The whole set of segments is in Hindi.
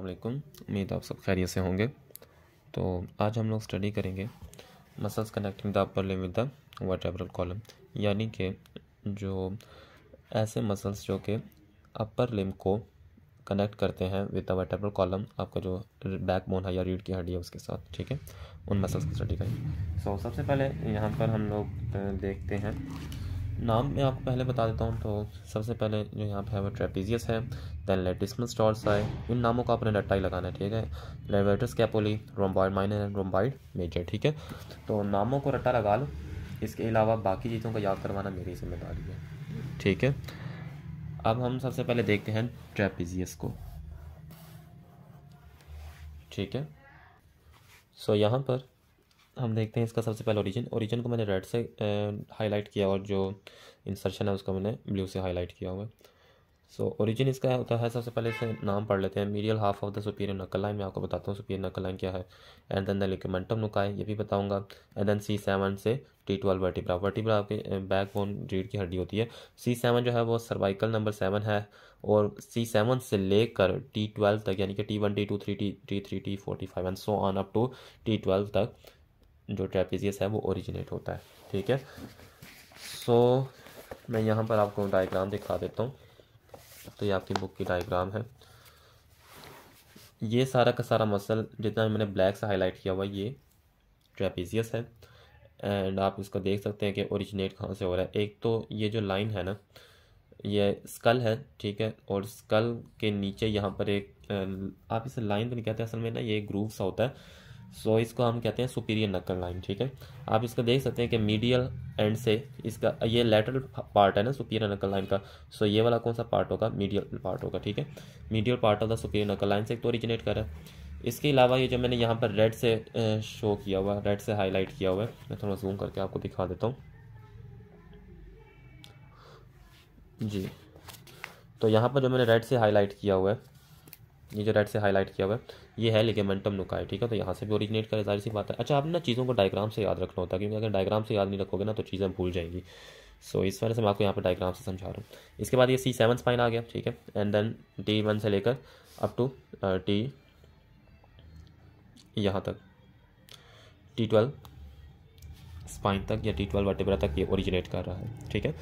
अल्लाम उम्मीद आप सब खैरियत से होंगे तो आज हम लोग स्टडी करेंगे muscles connecting the upper limb with the vertebral column यानी कि जो ऐसे मसल्स जो कि अपर लिम को कनेक्ट करते हैं विद द वर्टेब्रल कॉलम आपका जो बैक बोन है या रीढ़ की हड्डी है उसके साथ ठीक है उन मसल्स को स्टडी करेंगे सो so, सबसे पहले यहाँ पर हम लोग देखते हैं नाम मैं आपको पहले बता देता हूँ तो सबसे पहले जो यहाँ पे है वो ट्रेपीजियस है दैन लेटिसमस टॉर्स आए इन नामों का आपने रट्टा ही लगाना है ठीक है levator scapulae rhomboid minor and rhomboid major ठीक है तो नामों को रट्टा लगा लो इसके अलावा बाकी चीज़ों को याद करवाना मेरी जिम्मेदारी है ठीक है अब हम सबसे पहले देखते हैं ट्रेपीजियस को ठीक है सो so, यहाँ पर हम देखते हैं इसका सबसे पहले ओरिजिन ओरिजिन को मैंने रेड से हाईलाइट किया और जो इंसर्शन है उसका मैंने ब्लू से हाईलाइट किया हुआ है सो so, ओरिजिन इसका होता है सबसे पहले इसे नाम पढ़ लेते हैं medial half of the superior nuchal line मैं आपको बताता हूँ सुपीरियर नकल लाइन क्या है एंड देन द लिकमेंटम है ये भी बताऊंगा एंड देन सी सेवन से टी ट्वेल्व वर्टिब्रा वर्टिब्रा आपके बैक बोन रीढ़ की हड्डी होती है सी सेवन जो है वो सर्वाइकल नंबर सेवन है और सी सेवन से लेकर टी ट्वेल्व तक यानी कि T one T two three T T three T forty five and so on up to T twelve तक जो ट्रेपेजियस है वो ओरिजिनेट होता है ठीक है सो so, मैं यहाँ पर आपको डायग्राम दिखा देता हूँ तो ये आपकी बुक की डायग्राम है ये सारा का सारा मसल जितना मैंने ब्लैक से हाईलाइट किया हुआ ये ट्रेपेजियस है एंड आप इसको देख सकते हैं कि ओरिजिनेट कहाँ से हो रहा है एक तो ये जो लाइन है ना ये स्कल है ठीक है और स्कल के नीचे यहाँ पर एक आप इसे लाइन तो नहीं कहते असल में ना ये ग्रूव सा होता है सो so, इसको हम कहते हैं सुपीरियर नक्कल लाइन ठीक है आप इसका देख सकते हैं कि मीडियल एंड से इसका ये लेटरल पार्ट है ना सुपीरियर नक्कल लाइन का सो so, ये वाला कौन सा पार्ट होगा मीडियल पार्ट होगा ठीक है medial part of the superior nuchal line से एक तो ओरिजिनेट कर रहा है इसके अलावा ये जो मैंने यहाँ पर रेड से शो किया हुआ है रेड से हाईलाइट किया हुआ है मैं थोड़ा जूम करके आपको दिखा देता हूँ जी तो यहाँ पर जो मैंने रेड से हाईलाइट किया हुआ है ये जो रेड से हाईलाइट किया हुआ है ये है लिगेमेंटम नुकाय ठीक है तो यहाँ से भी ओरिजिनेट करें जाहिर सी बात है अच्छा आप ना चीज़ों को डायग्राम से याद रखना होता है क्योंकि अगर डायग्राम से याद नहीं रखोगे ना तो चीज़ें भूल जाएंगी सो इस वजह से मैं आपको यहाँ पर डायग्राम से समझा रहा हूँ इसके बाद ये सी सेवन स्पाइन आ गया ठीक है एंड देन टी वन से लेकर अप टू टी यहाँ तक टी ट्वेल्व स्पाइन तक या टी ट्वेल्व वर्टिब्रा तक ये ओरिजिनेट कर रहा है ठीक है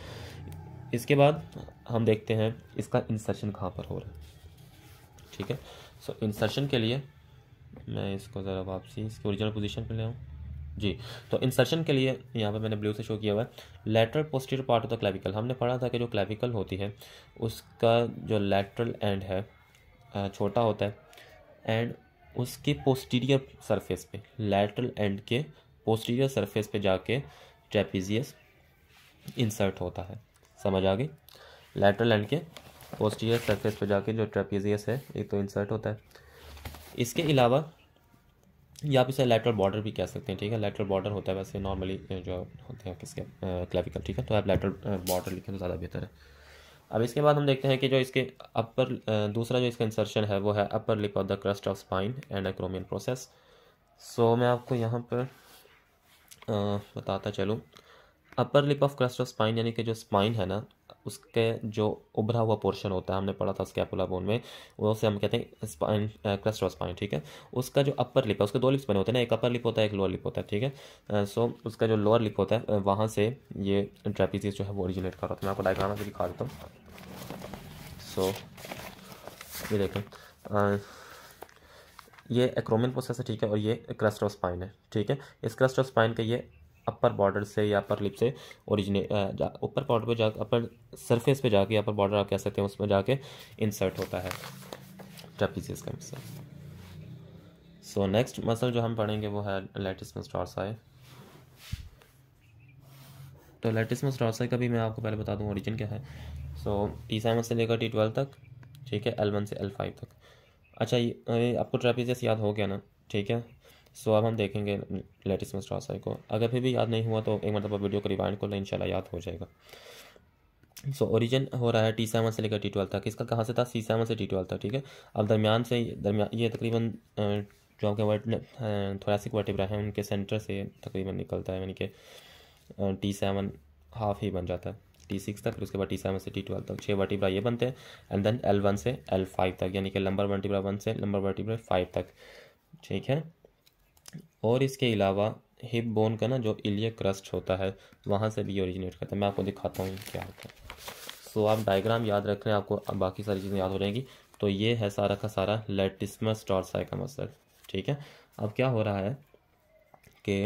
इसके बाद हम देखते हैं इसका इंसर्शन कहाँ पर हो रहा है ठीक है सो so, इंसर्शन के लिए मैं इसको ज़रा वापसी इसकी ओरिजिनल पोजीशन पे ले आऊँ जी तो इंसर्शन के लिए यहाँ पे मैंने ब्लू से शो किया हुआ है lateral posterior part of the clavicle हमने पढ़ा था कि जो क्लेविकल होती है उसका जो लेटरल एंड है छोटा होता है एंड उसके पोस्टीरियर सरफेस पे लेटरल एंड के पोस्टीरियर सरफेस पे जाके ट्रेपीजियस इंसर्ट होता है समझ आ गई लेटरल एंड के पोस्टियर सरफेस पे जाके जो ट्रेपीजियस है एक तो इंसर्ट होता है इसके अलावा या आप इसे लेटरल बॉर्डर भी कह सकते हैं ठीक है लेटरल बॉर्डर होता है वैसे नॉर्मली जो होते हैं किसके क्लेविकल ठीक है तो आप लेटरल बॉर्डर लिखें तो ज़्यादा बेहतर है अब इसके बाद हम देखते हैं कि जो इसके अपर दूसरा जो इसका इंसर्शन है वो है upper lip of the crest of spine and acromion process so मैं आपको यहाँ पर आ, बताता चलूँ upper lip of crest of spine यानी कि जो स्पाइन है ना उसके जो उभरा हुआ पोर्शन होता है हमने पढ़ा था स्कैपुला बोन में उसे हम कहते हैं स्पाइन क्रस्ट ऑफ स्पाइन ठीक है उसका जो अपर लिप है उसके दो लिप्स बने होते हैं ना एक अपर लिप होता है एक लोअर लिप होता है ठीक है सो उसका जो लोअर लिप होता है वहाँ से ये ट्रेपीजीज जो है वो ओरिजिनेट कर रहा था मैं आपको डायग्राम से दिखा देता हूँ सो ये देखें आ, ये एक्रोमिन प्रोसेस है ठीक है और ये क्रस्ट ऑफ स्पाइन है ठीक है इस क्रस्ट ऑफ स्पाइन का ये अपर बॉर्डर से या अपर लिप से ओरिजिने ऊपर बॉर्डर पे जा अपर सरफेस पे जाके अपर बॉर्डर आप कह सकते हैं उसमें जाके इंसर्ट होता है ट्रेपीजियस का मसल सो नेक्स्ट मसल जो हम पढ़ेंगे वो है लेटिस मस्टॉर्साई तो लेटिस मस्टॉर्साई का भी मैं आपको पहले बता दूँ ओरिजिन क्या है सो टी सेवन से लेकर टी ट्वेल्व तक ठीक है एल वन से एल फाइव तक अच्छा ये आपको ट्रेपीजियस याद हो गया ना ठीक है सो अब हम देखेंगे लेटेस्ट मस्ट्रासाई को अगर फिर भी याद नहीं हुआ तो एक मतलब वीडियो को रिवाइंड कर लें इंशाल्लाह याद हो जाएगा सो so, ओरिजिन हो रहा है टी सेवन से लेकर टी ट्वेल्व तक इसका कहाँ से था सी सेवन से टी ट्वेल्व तक ठीक है अब दरमियान से दरमिया ये तकरीबन जो आपके वर्ट सी वर्टिब्रा है उनके सेंटर से तकरीबन निकलता है यानी कि टी सेवन हाफ ही बन जाता है टी सिक्स तक फिर उसके बाद टी सेवन से टी ट्वेल्व तक छः वर्टिब्रा ये बनते हैं एंड देन एल वन से एल फाइव तक यानी कि लंबर वर्टिब्रा वन से लंबर वर्टिब्रा फाइव तक ठीक है और इसके अलावा हिप बोन का ना जो इलिय क्रस्ट होता है वहाँ से भी ओरिजिनेट करता है मैं आपको दिखाता हूँ क्या होता है सो आप डायग्राम याद रख रहे हैं आपको बाकी सारी चीज़ें याद हो जाएंगी तो ये है सारा का सारा लेटिसमस टॉर्साई का मसल ठीक है अब क्या हो रहा है कि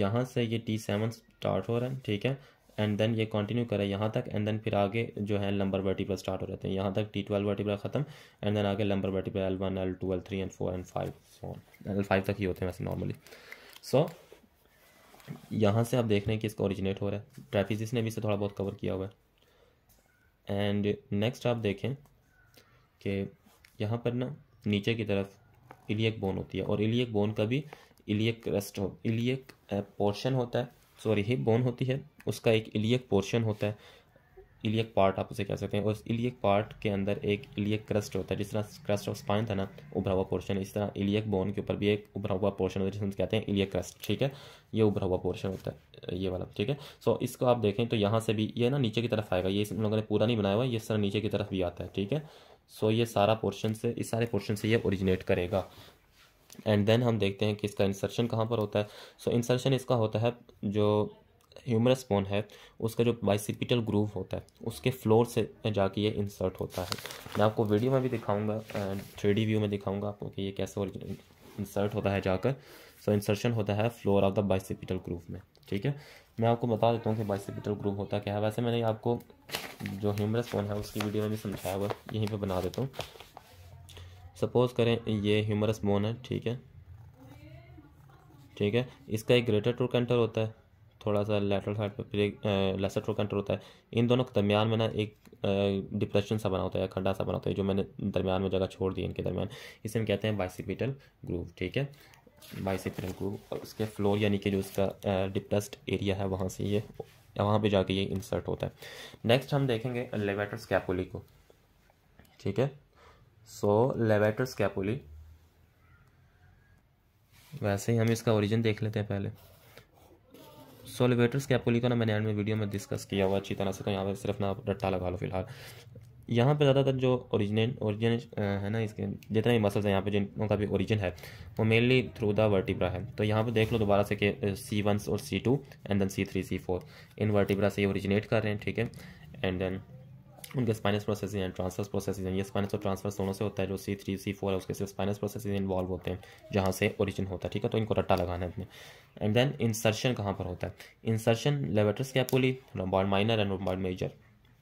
यहाँ से ये टी सेवन स्टार्ट हो रहा है ठीक है एंड देन ये कंटिन्यू करें यहाँ तक एंड देन फिर आगे जो है लंबर वर्टिब्रा स्टार्ट हो जाते हैं यहाँ तक टी ट्वेल्व वर्टिब्रा खत्म एंड देन आगे lumbar vertebra L one L two L three and four and five L five तक ही होते हैं वैसे नॉर्मली सो so, यहाँ से आप देख रहे हैं कि इसका ओरिजिनेट हो रहा है ट्रैफिजिस ने भी इसे थोड़ा बहुत कवर किया हुआ है एंड नेक्स्ट आप देखें कि यहाँ पर ना नीचे की तरफ इलियक बोन होती है और इलियक बोन का भी इलियक रेस्ट हो इलियक पोर्शन होता है सॉरी हिप बोन होती है उसका एक इलियक पोर्शन होता है इलियक पार्ट आप उसे कह सकते हैं और उस इलियक पार्ट के अंदर एक इलियक क्रस्ट होता है जिस तरह क्रस्ट ऑफ स्पाइन था ना उभरा हुआ पोर्शन इस तरह इलियक बोन के ऊपर भी एक उभरा हुआ पोर्शन होता है जिसमें कहते हैं इलियक क्रस्ट ठीक है ये उभरा हुआ पोर्शन होता है ये वाला ठीक है सो इसको आप देखें तो यहाँ से भी ये ना नीचे की तरफ आएगा ये इन लोगों ने पूरा नहीं बनाया हुआ ये इस तरह नीचे की तरफ भी आता है ठीक है सो ये सारा पोर्शन से इस सारे पोर्शन से ये ओरिजिनेट करेगा एंड देन हम देखते हैं कि इसका इंसर्शन कहाँ पर होता है सो so, इंसर्शन इसका होता है जो ह्यूमरस बोन है उसका जो बाइसिपिटल ग्रूव होता है उसके फ्लोर से जाके ये इंसर्ट होता है मैं आपको वीडियो में भी दिखाऊंगा थ्री व्यू में दिखाऊंगा आपको कि ये कैसे इंसर्ट होता है जाकर सो so, इंसर्शन होता है floor of the bicipital groove में ठीक है मैं आपको बता देता हूँ कि बाइसिपिटल ग्रूव होता क्या है वैसे मैंने आपको जो ह्यूमरस बोन है उसकी वीडियो में भी समझाया हुआ यहीं पर बना देता हूँ सपोज़ करें ये ह्यूमरस बोन है ठीक है ठीक है इसका एक ग्रेटर ट्रोकेंटर होता है थोड़ा सा लेटरल साइड पर फिर एक लेसर ट्रोकेंटर होता है इन दोनों के दरमियान में ना एक डिप्रेशन सा बना होता है खंडा सा बना होता है जो मैंने दरमियान में जगह छोड़ दी इनके दरमियान इसे हम कहते हैं बाइसिपिटल ग्रूव ठीक है बाइसिपिटल ग्रूव और उसके फ्लोर यानी कि जो उसका डिप्रेस्ड एरिया है वहाँ से ये वहाँ पर जाके ये इंसर्ट होता है नेक्स्ट हम देखेंगे लेवेटर स्कैपोली को ठीक है सो लेवेटर स्कैपुली वैसे ही हम इसका ओरिजिन देख लेते हैं पहले सो लेवेटर स्कैपुली का ना मैंने एंड में वीडियो में डिस्कस किया हुआ अच्छी तरह से तो यहाँ पर सिर्फ ना रट्टा लगा लो फिलहाल यहाँ पे ज़्यादातर जो ओरिजिनेट ओरिजिन है ना इसके जितने भी मसल्स हैं यहाँ पे जिन उनका भी ओरिजिन है वो मेनली थ्रू द वर्टिब्रा है तो यहाँ पे देख लो दोबारा से कि सी वन और C two and then C three C four इन वर्टिब्रा से ये ओरिजिनेट कर रहे हैं ठीक है एंड देन उनके स्पाइनस प्रोसेसिंग हैं ट्रांसफर्स हैं ये स्पाइनस और ट्रांसफर्स दोनों से होता है जो सी थ्री सी फोर है उसके सिर्फ स्पाइनस प्रोसेस इन्वॉल्व होते हैं जहाँ से ओरिजिन होता है ठीक है तो इनको रट्टा लगाना है अपने एंड देन इंसर्शन कहाँ पर होता है insertion levator scapulae rhomboid minor and rhomboid major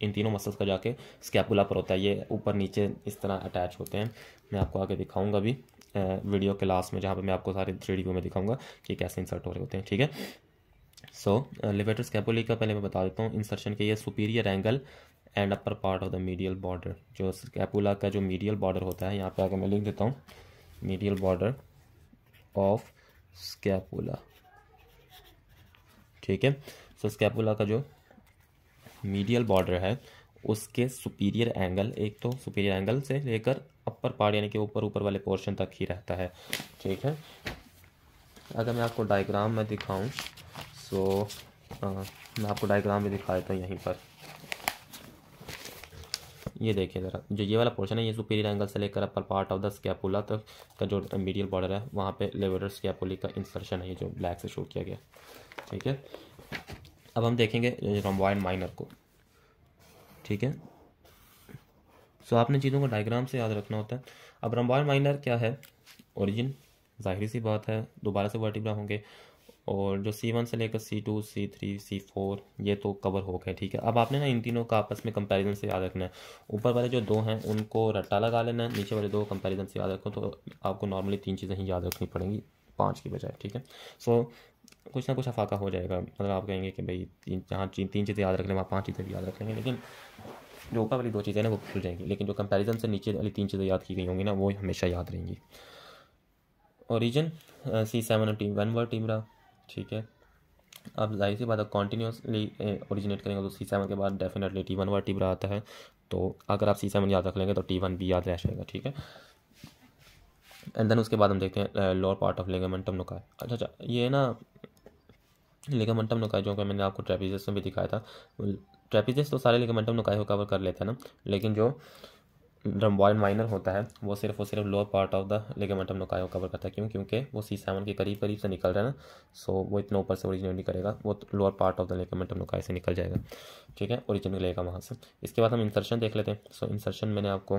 इन तीनों मसल्स का जाके स्कैपुला पर होता है ये ऊपर नीचे इस तरह अटैच होते हैं मैं आपको आगे दिखाऊंगा अभी वीडियो के लास्ट में जहाँ पर मैं आपको सारे थ्री डी में दिखाऊंगा कि कैसे इंसर्ट हो रहे होते हैं ठीक है सो लिवेटर स्कैपुली का पहले मैं बता देता हूँ इंसर्शन के ये superior angle and upper part of the medial border जो स्कैपुला का जो मीडियल बॉर्डर होता है यहाँ पे आगे मैं लिख देता हूँ मीडियल बॉर्डर ऑफ स्कैपुला ठीक है सो स्कैपुला का जो मीडियल बॉर्डर है उसके सुपीरियर एंगल एक तो सुपीरियर एंगल से लेकर अपर पार्ट यानी कि ऊपर ऊपर वाले पोर्शन तक ही रहता है ठीक है अगर मैं आपको डायग्राम में दिखाऊं सो आ, मैं आपको डायग्राम में दिखा देता हूँ यहीं पर ये देखिए ज़रा जो ये वाला पोर्शन है ये सुपीरियर एंगल से लेकर upper part of the scapula तक का जो मीडियल बॉर्डर है वहाँ पे लेवेटर स्कैपुली का इंसर्शन है ये जो ब्लैक से शो किया गया ठीक है अब हम देखेंगे रोम्बॉयड माइनर को ठीक है सो आपने चीज़ों को डायग्राम से याद रखना होता है अब रोम्बॉयड माइनर क्या है ओरिजिन जाहिर सी बात है दोबारा से वर्टिब्रा होंगे और जो सी वन से लेकर C two C three C four ये तो कवर हो गए ठीक है अब आपने ना इन तीनों का आपस में कंपैरिजन से याद रखना है ऊपर वाले जो दो हैं उनको रट्टा लगा लेना है नीचे वाले दो कंपैरिजन से याद रखो तो आपको नॉर्मली तीन चीज़ें ही याद रखनी पड़ेंगी पाँच की बजाय ठीक है सो so, कुछ ना कुछ अफाका हो जाएगा मतलब आप कहेंगे कि भाई जहाँ तीन चीज़ें याद रख लें वहाँ पाँच चीज़ें भी याद रख लेंगे लेकिन जो ऊपर वाली दो चीज़ें ना वो खुल जाएंगी लेकिन जो कंपैरिजन से नीचे वाली तीन चीज़ें याद की गई होंगी ना वो हमेशा याद रहेंगी origin C seven team one word team रहा ठीक है अब जाहिर सी बात है कॉन्टीन्यूसली ओरिजिनेट करेंगे तो सी सेवन के बाद डेफिनेटली टी वन व टी आता है तो अगर आप सी सेवन याद रख लेंगे तो टी वन भी याद रह जाएगा ठीक है एंड देन उसके बाद हम देखते हैं लोअर पार्ट ऑफ लेगामेंटम नुकाय अच्छा अच्छा ये ना लेगामेंटम नुकाय जो कि मैंने आपको ट्रेपीजेस में भी दिखाया था ट्रेपीजेस तो सारे लेगामेंटम नुकाय को कवर कर लेते हैं ना लेकिन जो ड्रम्बॉयल माइनर होता है वो सिर्फ और सिर्फ lower part of the ligamentum nuchae को कवर करता है क्यों क्योंकि वो सी सेवन के करीब करीब से निकल रहा है ना सो वो इतना ऊपर से ओरिजिनेट नहीं करेगा वो lower part of the ligamentum nuchae से निकल जाएगा ठीक है ओरिजिन लेगा वहाँ से इसके बाद हम इंसर्शन देख लेते हैं सो इंसर्शन मैंने आपको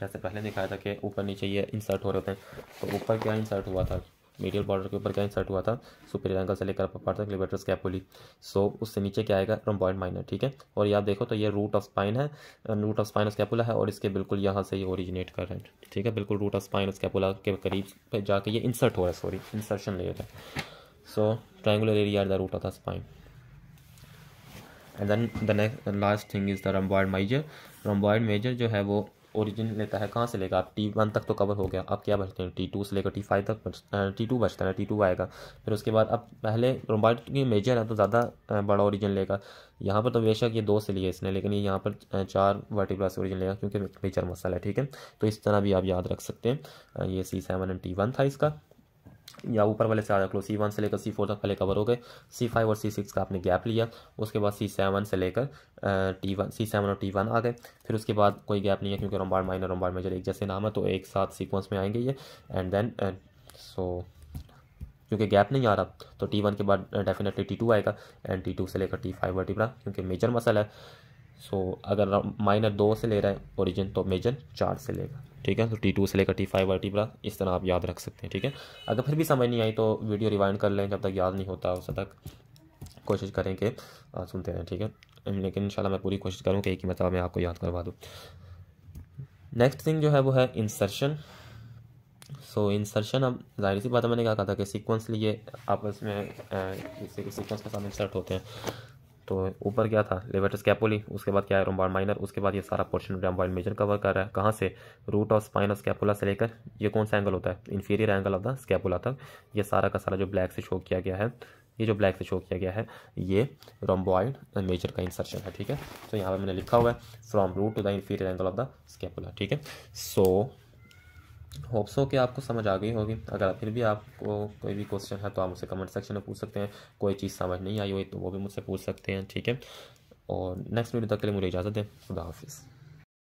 जैसे पहले दिखाया था कि ऊपर नीचे ये इंसर्ट हो रहे थे तो ऊपर क्या इंसर्ट हुआ था मीडियल बॉर्डर के ऊपर क्या इंसर्ट हुआ था सुपीरियर एंगल से लेकर अपर पार्ट तक लिबेटर स्कैपुली सो उससे नीचे क्या आएगा रोम्बॉइड माइनर ठीक है और यहाँ देखो तो ये रूट ऑफ स्पाइन है रूट ऑफ स्पाइन स्कैपुला है और इसके बिल्कुल यहाँ से ये ओरिजिनेट कर रहे हैं ठीक है बिल्कुल रूट ऑफ स्पाइन स्कैपुला के करीब जाकर ये इंसर्ट हो रहा है सॉरी इंसर्शन रहा है so triangular area at the root of the spine and then the next last thing is the rhomboid major rhomboid major जो है वो ओरिजिन लेता है कहाँ से लेगा आप टी वन तक तो कवर हो गया आप क्या बचते हैं टी टू से लेकर टी फाइव तक टी टू बचता है टी टू आएगा फिर उसके बाद अब पहले रोबाइट की मेजर है तो ज़्यादा बड़ा ओरिजिन लेगा यहाँ पर तो बेशक ये दो से लिए इसने लेकिन ये यहाँ पर चार वर्टिब्रा से ओरिजिन लेगा क्योंकि मेजर मसल है ठीक है तो इस तरह भी आप याद रख सकते हैं ये C seven and T one था इसका या ऊपर वाले से रख लो सी वन से लेकर सी फोर तक पहले कवर हो गए सी फाइव और सी सिक्स का आपने गैप लिया उसके बाद सी सेवन से लेकर टी वन सी सेवन और टी वन आ गए फिर उसके बाद कोई गैप नहीं है क्योंकि रोमबार माइनर रोमबार मेजर एक जैसे नाम है तो एक साथ सीक्वेंस में आएंगे ये एंड देन सो क्योंकि गैप नहीं आ रहा तो टी वन के बाद डेफिनेटली टी टू आएगा एंड टी टू से लेकर टी फाइव वन क्योंकि मेजर मसल है सो अगर माइनर दो से ले रहा है ओरिजिन तो मेजर चार से लेगा ठीक है तो टी टू से लेकर टी फाइव और टी ब्रा इस तरह आप याद रख सकते हैं ठीक है अगर फिर भी समझ नहीं आई तो वीडियो रिवाइंड कर लें जब तक याद नहीं होता उस तक कोशिश करें कि सुनते रहें ठीक है लेकिन इन मैं पूरी कोशिश करूँ कि एक ही मतलब मैं आपको याद करवा दूँ नेक्स्ट थिंग जो है वो है इंसर्शन सो so, इंसर्शन अब जाहिर सी बात है मैंने क्या कहा था कि सीक्वेंस लिए आपस में किसी सीक्वेंस के साथ इंसर्ट होते हैं तो ऊपर क्या था लेवेटस कैपोली उसके बाद क्या है रोमबॉइड माइनर उसके बाद ये सारा पोर्शन रोम्बाइड मेजर कवर कर रहा है कहाँ से root of spine of scapula से लेकर ये कौन सा एंगल होता है inferior angle of the scapula तक ये सारा का सारा जो ब्लैक से शो किया गया है ये जो ब्लैक से शो किया गया है ये रोम्बॉइड मेजर का इंसर्शन है ठीक है तो यहाँ पर मैंने लिखा हुआ है from root to the inferior angle of the scapula ठीक है सो होप्स हो कि आपको समझ आ गई होगी अगर फिर भी आपको कोई भी क्वेश्चन है तो आप मुझसे कमेंट सेक्शन में पूछ सकते हैं कोई चीज़ समझ नहीं आई हुई तो वो भी मुझसे पूछ सकते हैं ठीक है और नेक्स्ट वीडियो तक के लिए मुझे इजाज़त दें खुदा हाफिज़